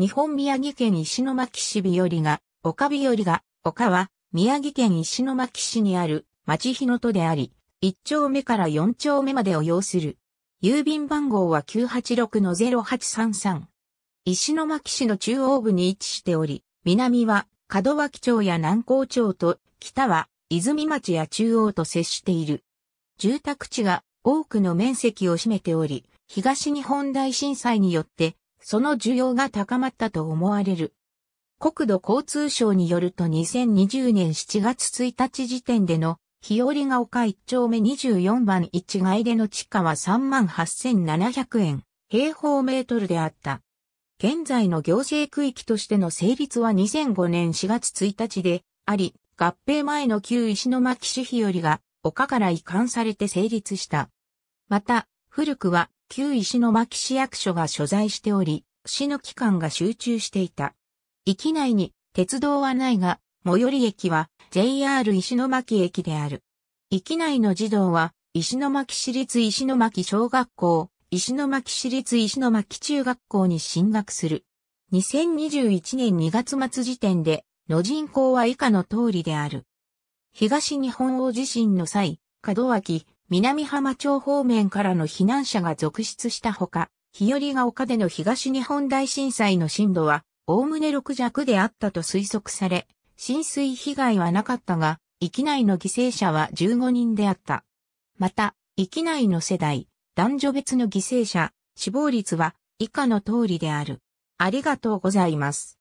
日本宮城県石巻市日和が、丘日和が、丘は、宮城県石巻市にある町日の都であり、1丁目から4丁目までを要する。郵便番号は986-0833。石巻市の中央部に位置しており、南は門脇町や南高町と、北は泉町や中央と接している。住宅地が多くの面積を占めており、東日本大震災によってその需要が高まったと思われる。国土交通省によると2020年7月1日時点での日和が丘1丁目24番1街での地価は38,700円平方メートルであった。現在の行政区域としての成立は2005年4月1日であり、合併前の旧石巻市日和が丘から移管されて成立した。また、古くは旧石巻市役所が所在しており、市の機関が集中していた。域内に鉄道はないが、最寄り駅は JR 石巻駅である。域内の児童は、石巻市立石巻小学校、石巻市立石巻中学校に進学する。2021年2月末時点で、の人口は以下の通りである。東日本大地震の際、門脇、南浜町方面からの避難者が続出したほか、日和が丘での東日本大震災の震度は、おおむね6弱であったと推測され、浸水被害はなかったが、域内の犠牲者は15人であった。また、域内の世代、男女別の犠牲者、死亡率は以下の通りである。ありがとうございます。